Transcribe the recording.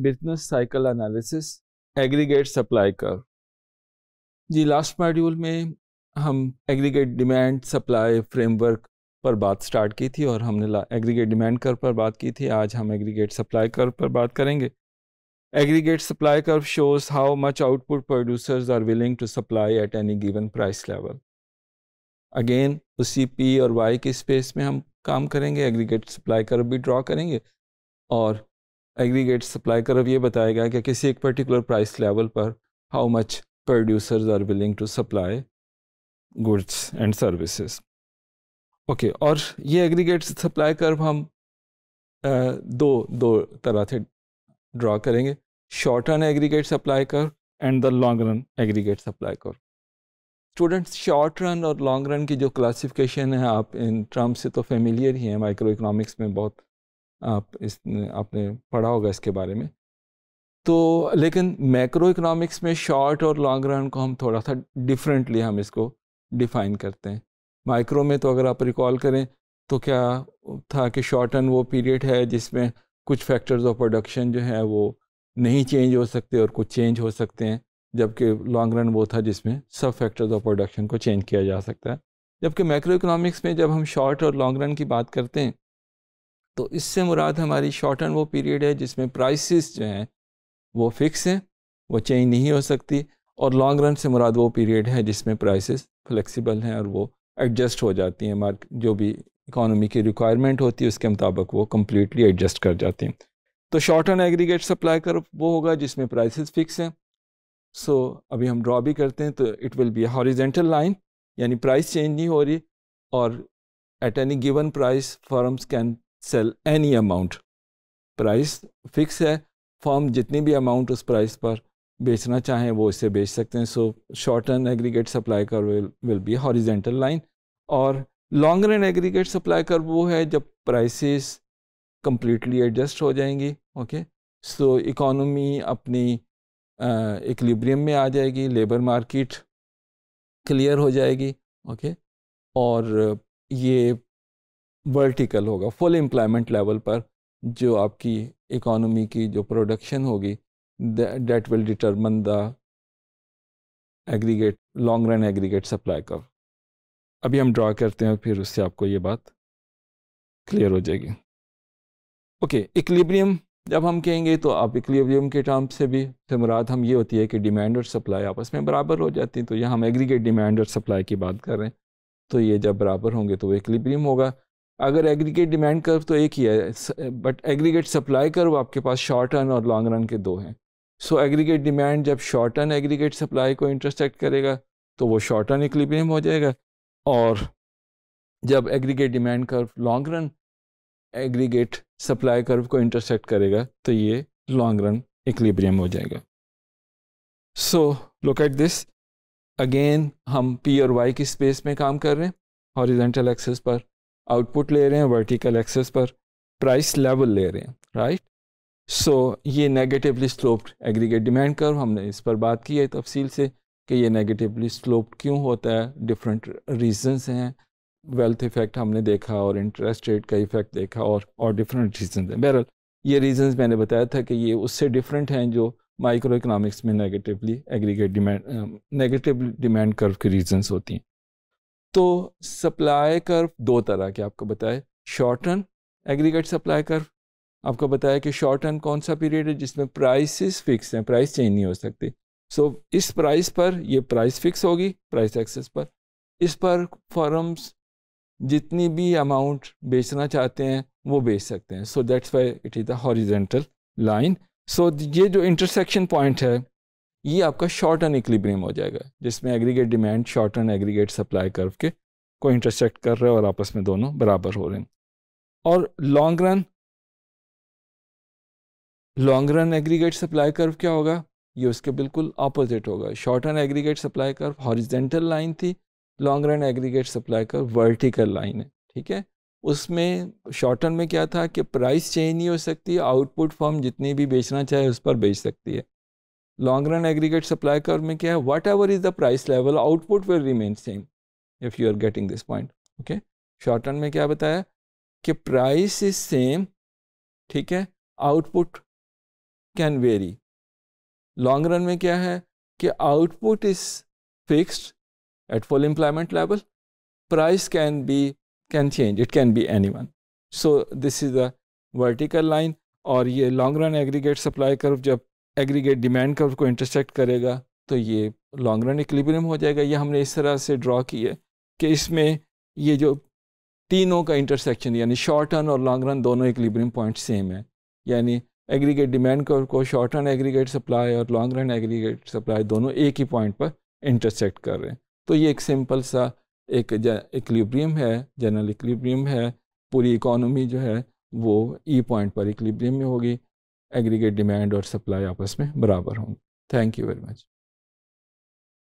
Business cycle analysis aggregate supply कर जी last module में हम एग्रीगेट डिमांड सप्लाई फ्रेमवर्क पर बात स्टार्ट की थी और हमने एग्रीगेट डिमांड कर पर बात की थी आज हम एग्रीगेट सप्लाई कर पर बात करेंगे aggregate supply curve shows how much output producers are willing to supply at any given price level again उसी पी और वाई के स्पेस में हम काम करेंगे एग्रीगेट सप्लाई कर्व भी ड्रॉ करेंगे और एग्रीगेट सप्लाई कर्व ये बताएगा कि किसी एक पर्टिकुलर प्राइस लेवल पर how much producers are willing to supply goods and services okay और ये एग्रीगेट सप्लाई कर्व हम आ, दो दो तरह से ड्रा करेंगे short run aggregate supply curve and the long run aggregate supply curve students short run और लॉन्ग रन की जो क्लासिफिकेशन है आप इन टर्म से तो फेमिलियर ही हैं माइक्रो इकोनॉमिक्स में बहुत आप इस आपने पढ़ा होगा इसके बारे में तो लेकिन मैक्रो इकोनॉमिक्स में शॉर्ट और लॉन्ग रन को हम थोड़ा सा डिफरेंटली हम इसको डिफ़ाइन करते हैं माइक्रो में तो अगर आप रिकॉल करें तो क्या था कि शॉर्ट रन वो पीरियड है जिसमें कुछ फैक्टर्स ऑफ प्रोडक्शन जो है वो नहीं चेंज हो सकते और कुछ चेंज हो सकते हैं जबकि लॉन्ग रन वो था जिसमें सब फैक्टर्स ऑफ प्रोडक्शन को चेंज किया जा सकता है जबकि मैक्रो इकोनॉमिक्स में जब हम शॉर्ट और लॉन्ग रन की बात करते हैं तो इससे मुराद हमारी शॉर्ट वो पीरियड है जिसमें प्राइसेस जो हैं वो फिक्स हैं वो चेंज नहीं हो सकती और लॉन्ग रन से मुराद वो पीरियड है जिसमें प्राइसेस फ्लेक्सिबल हैं और वो एडजस्ट हो जाती हैं मार्क जो भी इकॉनमी की रिक्वायरमेंट होती है उसके मुताबिक वो कम्प्लीटली एडजस्ट कर जाती हैं तो short and aggregate supply curve वो होगा जिसमें प्राइसेस फिक्स हैं सो so, अभी हम ड्रॉ भी करते हैं तो it will be horizontal line यानी प्राइस चेंज नहीं हो रही और at any given price firms can sell any amount price fix है फॉर्म जितनी भी अमाउंट उस प्राइस पर बेचना चाहें वो इसे बेच सकते हैं so short run aggregate supply curve will will be horizontal line और long run aggregate supply curve वो है जब प्राइसेस कम्प्लीटली एडजस्ट हो जाएंगी ओके सो इकोनॉमी अपनी इक्लिब्रियम में आ जाएगी लेबर मार्केट क्लियर हो जाएगी ओके okay? और ये वर्टिकल होगा फुल एम्प्लॉयमेंट लेवल पर जो आपकी इकोनॉमी की जो प्रोडक्शन होगी that will determine the aggregate long run aggregate supply curve अभी हम ड्रा करते हैं फिर उससे आपको ये बात क्लियर हो जाएगी ओके इक्लिब्रियम जब हम कहेंगे तो आप इक्लिब्रियम के टर्म से भी से तो मुराद हम ये होती है कि डिमांड और सप्लाई आपस में बराबर हो जाती है तो यहाँ हम एग्रीगेट डिमांड और सप्लाई की बात कर रहे हैं तो ये जब बराबर होंगे तो वो इक्लिब्रियम होगा अगर एग्रीगेट डिमांड कर्व तो एक ही है बट एग्रीगेट सप्लाई कर्व आपके पास शॉर्ट रन और लॉन्ग रन के दो हैं सो एग्रीगेट डिमांड जब शॉर्ट रन एग्रीगेट सप्लाई को इंटरसेक्ट करेगा तो वो शॉर्ट रन इक्लिब्रियम हो जाएगा और जब aggregate demand curve long run aggregate supply curve को इंटरसेक्ट करेगा तो ये लॉन्ग रन इक्लिब्रियम हो जाएगा so look at this again हम पी और वाई की स्पेस में काम कर रहे हैं हॉरिजेंटल एक्सेस पर आउटपुट ले रहे हैं वर्टिकल एक्सेस पर प्राइस लेवल ले रहे हैं राइट सो so, ये negatively sloped aggregate demand curve हमने इस पर बात की है तफसील से कि ये नेगेटिवली स्लोप्ड क्यों होता है डिफरेंट रीजंस हैं वेल्थ इफेक्ट हमने देखा और इंटरेस्ट रेट का इफेक्ट देखा और और डिफरेंट रीजन हैं बहरल ये रीजंस मैंने बताया था कि ये उससे डिफरेंट हैं जो माइक्रो इकनॉमिक्स में negatively aggregate demand negative demand curve की रीजंस होती हैं तो सप्लाई कर्व दो तरह के आपको बताए short term aggregate supply curve आपको बताया कि शॉर्ट टर्न कौन सा पीरियड है जिसमें प्राइसेस फिक्स हैं प्राइस चेंज नहीं हो सकती सो so, इस प्राइस पर ये प्राइस फिक्स होगी प्राइस एक्सेस पर इस पर फॉरम्स जितनी भी अमाउंट बेचना चाहते हैं वो बेच सकते हैं so that's why it is the horizontal line so ये जो इंटरसेक्शन पॉइंट है ये आपका शॉर्ट टर्न इक्लिब्रियम हो जाएगा जिसमें aggregate demand short term aggregate supply curve के को इंटरसेक्ट कर रहे हैं और आपस में दोनों बराबर हो रहे हैं और long run long run aggregate supply curve क्या होगा ये उसके बिल्कुल अपोजिट होगा short run aggregate supply curve horizontal line थी long run aggregate supply curve vertical line है ठीक है उसमें शॉर्ट टर्म में क्या था कि प्राइस चेंज नहीं हो सकती आउटपुट फॉर्म जितनी भी बेचना चाहे उस पर बेच सकती है long run aggregate supply curve mein kya hai whatever is the price level output will remain same if you are getting this point okay short run mein kya bataya कि प्राइस इज सेम ठीक है output can vary long run में क्या है कि output is fixed at full employment level price can be can change it can be any one so this is the vertical line और ये long run aggregate supply curve जब aggregate demand curve को intersect करेगा तो ये long run equilibrium हो जाएगा ये हमने इस तरह से ड्रॉ है कि इसमें ये जो तीनों का इंटरसेक्शन यानी शॉर्ट रन और लॉन्ग रन दोनों इक्लिब्रियम पॉइंट सेम है यानी एग्रीगेट डिमांड कर्व को शॉर्ट रन एग्रीगेट सप्लाई और लॉन्ग रन एग्रीगेट सप्लाई दोनों एक ही पॉइंट पर इंटरसेक्ट कर रहे हैं तो ये एक सिंपल सा एक इक्लिब्रियम है जनरल इक्लिब्रियम है पूरी इकोनॉमी जो है वो ई e पॉइंट पर इक्लिब्रियम में होगी एग्रीगेट डिमांड और सप्लाई आपस में बराबर होंगे थैंक यू वेरी मच